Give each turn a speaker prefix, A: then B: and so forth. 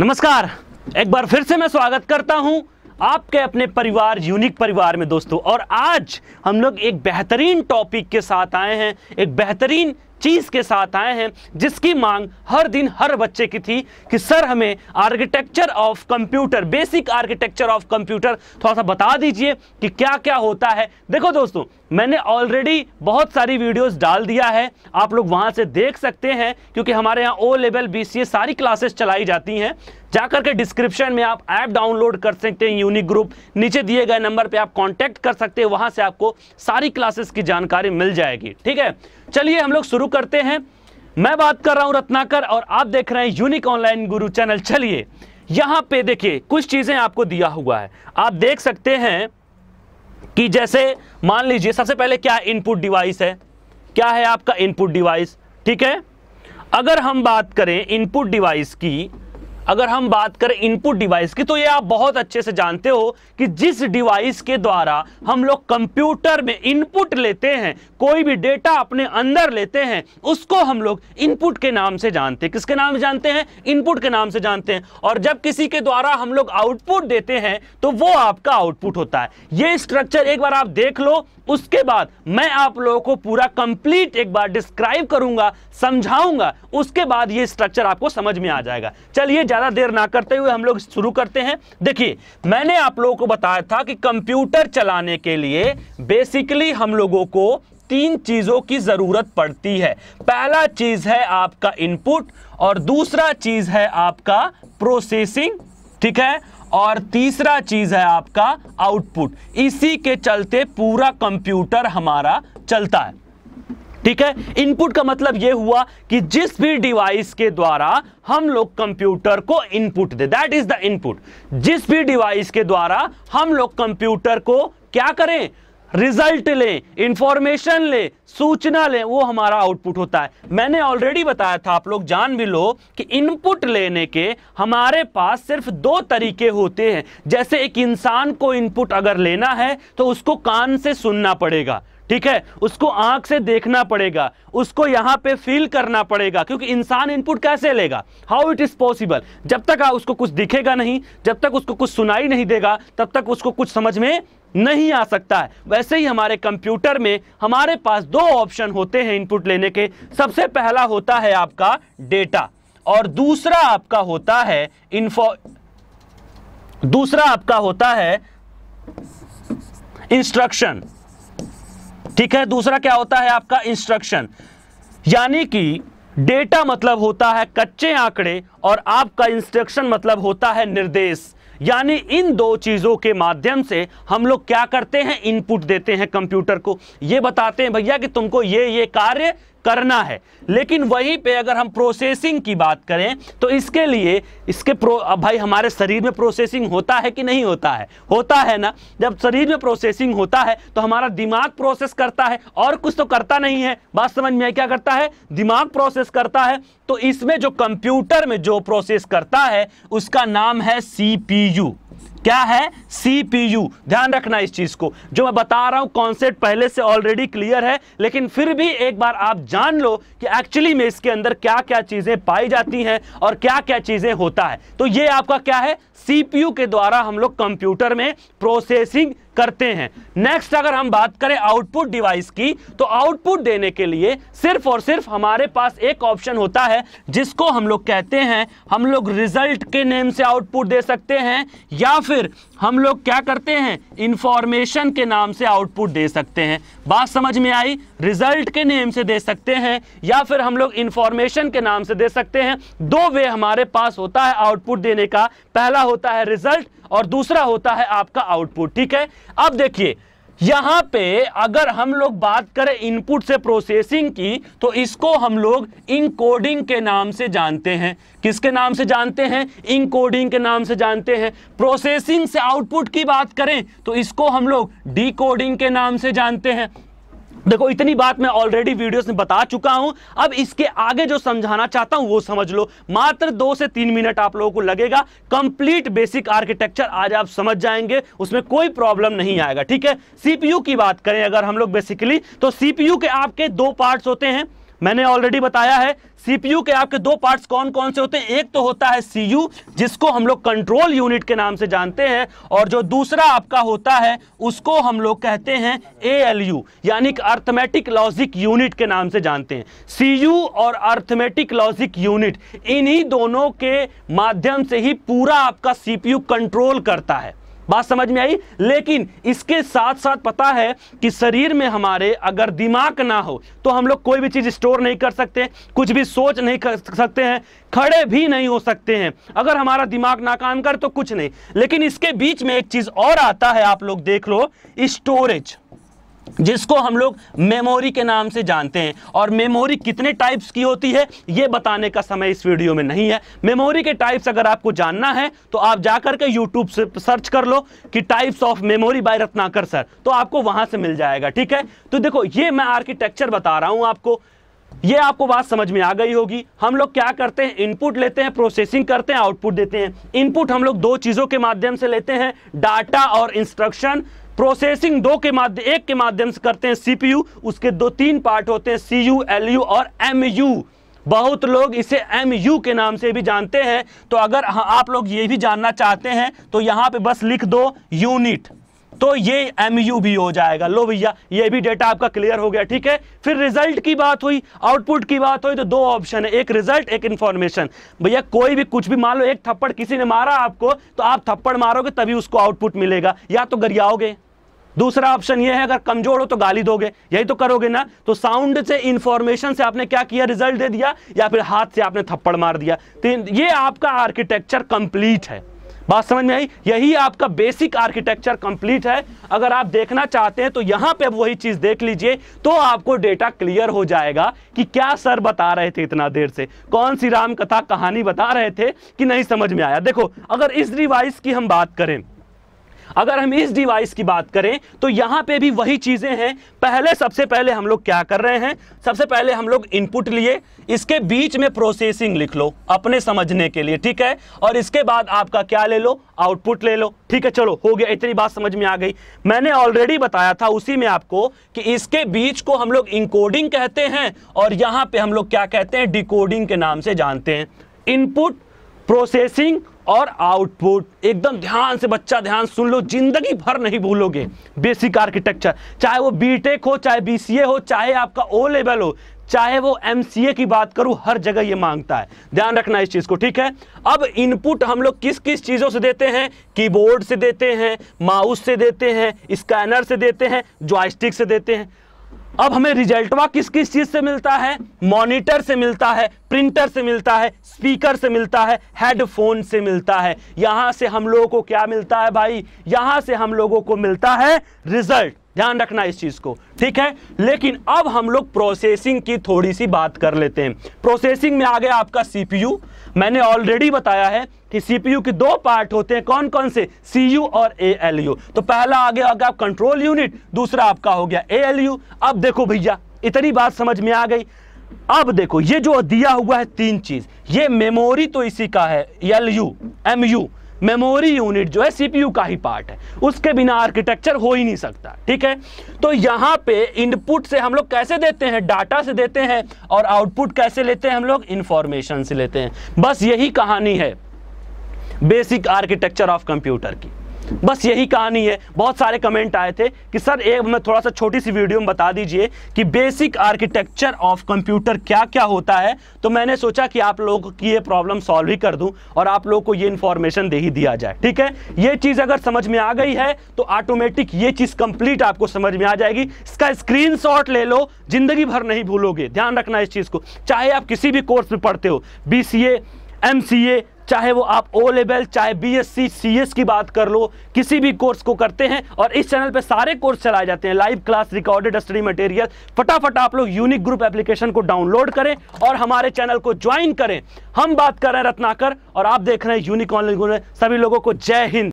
A: नमस्कार एक बार फिर से मैं स्वागत करता हूं आपके अपने परिवार यूनिक परिवार में दोस्तों और आज हम लोग एक बेहतरीन टॉपिक के साथ आए हैं एक बेहतरीन चीज़ के साथ आए हैं जिसकी मांग हर दिन हर बच्चे की थी कि सर हमें architecture of computer basic architecture of computer थोड़ा सा बता दीजिए कि क्या क्या होता है देखो दोस्तों मैंने ऑलरेडी बहुत सारी वीडियोस डाल दिया है आप लोग वहां से देख सकते हैं क्योंकि हमारे यहाँ ओ लेवल बी सारी क्लासेस चलाई जाती हैं जाकर के डिस्क्रिप्शन में आप ऐप डाउनलोड कर सकते हैं यूनिक ग्रुप नीचे दिए गए नंबर पे आप कांटेक्ट कर सकते हैं वहां से आपको सारी क्लासेस की जानकारी मिल जाएगी ठीक है चलिए हम लोग शुरू करते हैं मैं बात कर रहा हूँ रत्नाकर और आप देख रहे हैं यूनिक ऑनलाइन गुरु चैनल चलिए यहां पे देखिए कुछ चीजें आपको दिया हुआ है आप देख सकते हैं कि जैसे मान लीजिए सबसे पहले क्या इनपुट डिवाइस है क्या है आपका इनपुट डिवाइस ठीक है अगर हम बात करें इनपुट डिवाइस की अगर हम बात करें इनपुट डिवाइस की तो ये आप बहुत अच्छे से जानते हो कि जिस डिवाइस के द्वारा हम लोग कंप्यूटर में इनपुट लेते हैं कोई भी डेटा अपने अंदर लेते हैं उसको हम लोग इनपुट के नाम से जानते हैं किसके नाम से जानते हैं इनपुट के नाम से जानते हैं और जब किसी के द्वारा हम लोग आउटपुट देते हैं तो वो आपका आउटपुट होता है ये स्ट्रक्चर एक बार आप देख लो उसके बाद मैं आप लोगों को पूरा कंप्लीट एक बार डिस्क्राइब करूंगा समझाऊंगा उसके बाद ये स्ट्रक्चर आपको समझ में आ जाएगा चलिए ज़्यादा देर ना करते हुए हम लोग शुरू करते हैं देखिए मैंने आप लोगों को बताया था कि कंप्यूटर चलाने के लिए बेसिकली हम लोगों को तीन चीज़ों की ज़रूरत पड़ती है पहला चीज़ है आपका इनपुट और दूसरा चीज़ है आपका प्रोसेसिंग ठीक है और तीसरा चीज़ है आपका आउटपुट इसी के चलते पूरा कंप्यूटर हमारा चलता है ठीक है इनपुट का मतलब यह हुआ कि जिस भी डिवाइस के द्वारा हम लोग कंप्यूटर को इनपुट दे दैट इज द इनपुट जिस भी डिवाइस के द्वारा हम लोग कंप्यूटर को क्या करें रिजल्ट लें इंफॉर्मेशन लें सूचना लें वो हमारा आउटपुट होता है मैंने ऑलरेडी बताया था आप लोग जान भी लो कि इनपुट लेने के हमारे पास सिर्फ दो तरीके होते हैं जैसे एक इंसान को इनपुट अगर लेना है तो उसको कान से सुनना पड़ेगा ठीक है उसको आंख से देखना पड़ेगा उसको यहां पे फील करना पड़ेगा क्योंकि इंसान इनपुट कैसे लेगा हाउ इट इज पॉसिबल जब तक उसको कुछ दिखेगा नहीं जब तक उसको कुछ सुनाई नहीं देगा तब तक उसको कुछ समझ में नहीं आ सकता है वैसे ही हमारे कंप्यूटर में हमारे पास दो ऑप्शन होते हैं इनपुट लेने के सबसे पहला होता है आपका डेटा और दूसरा आपका होता है इन्फो दूसरा आपका होता है इंस्ट्रक्शन ठीक है दूसरा क्या होता है आपका इंस्ट्रक्शन यानी कि डेटा मतलब होता है कच्चे आंकड़े और आपका इंस्ट्रक्शन मतलब होता है निर्देश यानी इन दो चीज़ों के माध्यम से हम लोग क्या करते हैं इनपुट देते हैं कंप्यूटर को ये बताते हैं भैया कि तुमको ये ये कार्य करना है लेकिन वहीं पे अगर हम प्रोसेसिंग की बात करें तो इसके लिए इसके प्रो भाई हमारे शरीर में प्रोसेसिंग होता है कि नहीं होता है होता है ना जब शरीर में प्रोसेसिंग होता है तो हमारा दिमाग प्रोसेस करता है और कुछ तो करता नहीं है बात समझ में क्या करता है दिमाग प्रोसेस करता है तो इसमें जो कंप्यूटर में जो प्रोसेस करता है उसका नाम है सी क्या है सीपीयू ध्यान रखना इस चीज को जो मैं बता रहा हूं कॉन्सेप्ट पहले से ऑलरेडी क्लियर है लेकिन फिर भी एक बार आप जान लो कि एक्चुअली में इसके अंदर क्या क्या चीजें पाई जाती हैं और क्या क्या चीजें होता है तो ये आपका क्या है सीपीयू के द्वारा हम लोग कंप्यूटर में प्रोसेसिंग करते हैं नेक्स्ट अगर हम बात करें आउटपुट डिवाइस की तो आउटपुट देने के लिए सिर्फ और सिर्फ हमारे पास एक ऑप्शन होता है जिसको हम लोग कहते हैं हम लोग रिजल्ट के नेम से आउटपुट दे सकते हैं या फिर हम लोग क्या करते हैं इंफॉर्मेशन के नाम से आउटपुट दे सकते हैं बात समझ में आई रिजल्ट के नेम से दे सकते हैं या फिर हम लोग इंफॉर्मेशन के नाम से दे सकते हैं दो वे हमारे पास होता है आउटपुट देने का पहला होता है रिजल्ट और दूसरा होता है आपका आउटपुट ठीक है अब देखिए यहां पे अगर हम लोग बात करें इनपुट से प्रोसेसिंग की तो इसको हम लोग इनकोडिंग के नाम से जानते हैं किसके नाम से जानते हैं इनकोडिंग के नाम से जानते हैं प्रोसेसिंग से आउटपुट की बात करें तो इसको हम लोग डीकोडिंग के नाम से जानते हैं देखो इतनी बात मैं ऑलरेडी वीडियोस में बता चुका हूं अब इसके आगे जो समझाना चाहता हूं वो समझ लो मात्र दो से तीन मिनट आप लोगों को लगेगा कंप्लीट बेसिक आर्किटेक्चर आज आप समझ जाएंगे उसमें कोई प्रॉब्लम नहीं आएगा ठीक है सीपीयू की बात करें अगर हम लोग बेसिकली तो सीपीयू के आपके दो पार्ट्स होते हैं मैंने ऑलरेडी बताया है सीपीयू के आपके दो पार्ट्स कौन कौन से होते हैं एक तो होता है सीयू जिसको हम लोग कंट्रोल यूनिट के नाम से जानते हैं और जो दूसरा आपका होता है उसको हम लोग कहते हैं एएलयू यानी कि अर्थमेटिक लॉजिक यूनिट के नाम से जानते हैं सीयू और अर्थमेटिक लॉजिक यूनिट इन्हीं दोनों के माध्यम से ही पूरा आपका सीपीयू कंट्रोल करता है बात समझ में आई लेकिन इसके साथ साथ पता है कि शरीर में हमारे अगर दिमाग ना हो तो हम लोग कोई भी चीज़ स्टोर नहीं कर सकते कुछ भी सोच नहीं कर सकते हैं खड़े भी नहीं हो सकते हैं अगर हमारा दिमाग ना काम कर तो कुछ नहीं लेकिन इसके बीच में एक चीज़ और आता है आप लोग देख लो स्टोरेज जिसको हम लोग मेमोरी के नाम से जानते हैं और मेमोरी कितने टाइप्स की होती है ये बताने का समय इस वीडियो में नहीं है मेमोरी के टाइप्स अगर आपको जानना है तो आप जाकर के यूट्यूब से सर्च कर लो कि types of memory by Ratnakar sir तो आपको वहां से मिल जाएगा ठीक है तो देखो ये मैं आर्किटेक्चर बता रहा हूँ आपको ये आपको बात समझ में आ गई होगी हम लोग क्या करते हैं इनपुट लेते हैं प्रोसेसिंग करते हैं आउटपुट देते हैं इनपुट हम लोग दो चीज़ों के माध्यम से लेते हैं डाटा और इंस्ट्रक्शन प्रोसेसिंग दो के माध्यम एक के माध्यम से करते हैं सीपीयू उसके दो तीन पार्ट होते हैं सी यू एल यू और एम यू बहुत लोग इसे एम यू के नाम से भी जानते हैं तो अगर हाँ, आप लोग ये भी जानना चाहते हैं तो यहाँ पे बस लिख दो यूनिट तो ये एम भी हो जाएगा लो भैया ये भी डेटा आपका क्लियर हो गया ठीक है फिर रिजल्ट की बात हुई आउटपुट की बात हुई तो दो ऑप्शन है एक रिजल्ट एक इन्फॉर्मेशन भैया कोई भी कुछ भी मान लो एक थप्पड़ किसी ने मारा आपको तो आप थप्पड़ मारोगे तभी उसको आउटपुट मिलेगा या तो गरियाओगे दूसरा ऑप्शन ये है अगर कमजोर हो तो गाली दोगे यही तो करोगे ना तो साउंड से इंफॉर्मेशन से आपने क्या किया रिजल्ट दे दिया या फिर हाथ से आपने थप्पड़ मार दिया तो ये आपका आर्किटेक्चर कंप्लीट है बात समझ में आई यही आपका बेसिक आर्किटेक्चर कंप्लीट है अगर आप देखना चाहते हैं तो यहां पे वही चीज़ देख लीजिए तो आपको डेटा क्लियर हो जाएगा कि क्या सर बता रहे थे इतना देर से कौन सी राम कथा कहानी बता रहे थे कि नहीं समझ में आया देखो अगर इस रिवाइज की हम बात करें अगर हम इस डिवाइस की बात करें तो यहां पे भी वही चीज़ें हैं पहले सबसे पहले हम लोग क्या कर रहे हैं सबसे पहले हम लोग इनपुट लिए इसके बीच में प्रोसेसिंग लिख लो अपने समझने के लिए ठीक है और इसके बाद आपका क्या ले लो आउटपुट ले लो ठीक है चलो हो गया इतनी बात समझ में आ गई मैंने ऑलरेडी बताया था उसी में आपको कि इसके बीच को हम लोग इनकोडिंग कहते हैं और यहां पर हम लोग क्या कहते हैं डिकोडिंग के नाम से जानते हैं इनपुट प्रोसेसिंग और आउटपुट एकदम ध्यान से बच्चा ध्यान सुन लो जिंदगी भर नहीं भूलोगे बेसिक आर्किटेक्चर चाहे वो बीटेक हो चाहे बीसीए हो चाहे आपका ओ लेवल हो चाहे वो एमसीए की बात करूं हर जगह ये मांगता है ध्यान रखना इस चीज को ठीक है अब इनपुट हम लोग किस किस चीजों से देते हैं कीबोर्ड से देते हैं माउस से देते हैं स्कैनर से देते हैं जॉयस्टिक से देते हैं अब हमें रिजल्टवा किस किस चीज से मिलता है मॉनिटर से मिलता है प्रिंटर से मिलता है स्पीकर से मिलता है हेडफोन से मिलता है यहां से हम लोगों को क्या मिलता है भाई यहां से हम लोगों को मिलता है रिजल्ट ध्यान रखना इस चीज़ को ठीक है लेकिन अब हम लोग प्रोसेसिंग की थोड़ी सी बात कर लेते हैं प्रोसेसिंग में आ गया आपका सीपीयू मैंने ऑलरेडी बताया है कि सीपीयू के दो पार्ट होते हैं कौन कौन से सी यू और ए एल यू तो पहला आ गया आपका कंट्रोल यूनिट दूसरा आपका हो गया ए एल यू अब देखो भैया इतनी बात समझ में आ गई अब देखो ये जो दिया हुआ है तीन चीज़ ये मेमोरी तो इसी का है L U M U memory unit जो है सीपीयू का ही पार्ट है उसके बिना आर्किटेक्चर हो ही नहीं सकता ठीक है तो यहां पे इनपुट से हम लोग कैसे देते हैं डाटा से देते हैं और आउटपुट कैसे लेते हैं हम लोग इंफॉर्मेशन से लेते हैं बस यही कहानी है बेसिक आर्किटेक्चर ऑफ कंप्यूटर की बस यही कहानी है बहुत सारे कमेंट आए थे कि सर एक मैं थोड़ा सा छोटी सी वीडियो में बता दीजिए कि बेसिक आर्किटेक्चर ऑफ कंप्यूटर क्या क्या होता है तो मैंने सोचा कि आप लोगों की ये प्रॉब्लम सॉल्व ही कर दूं और आप लोगों को ये इन्फॉर्मेशन दे ही दिया जाए ठीक है ये चीज़ अगर समझ में आ गई है तो ऑटोमेटिक ये चीज़ कंप्लीट आपको समझ में आ जाएगी इसका स्क्रीन ले लो जिंदगी भर नहीं भूलोगे ध्यान रखना इस चीज़ को चाहे आप किसी भी कोर्स में पढ़ते हो बी सी एम सी ए चाहे वो आप ओ लेवल चाहे बीएससी सीएस की बात कर लो किसी भी कोर्स को करते हैं और इस चैनल पे सारे कोर्स चलाए जाते हैं live class recorded study material फटाफट आप लोग यूनिक ग्रुप एप्लीकेशन को डाउनलोड करें और हमारे चैनल को ज्वाइन करें हम बात कर रहे हैं रत्नाकर और आप देख रहे हैं यूनिक ऑनलाइन सभी लोगों को जय हिंद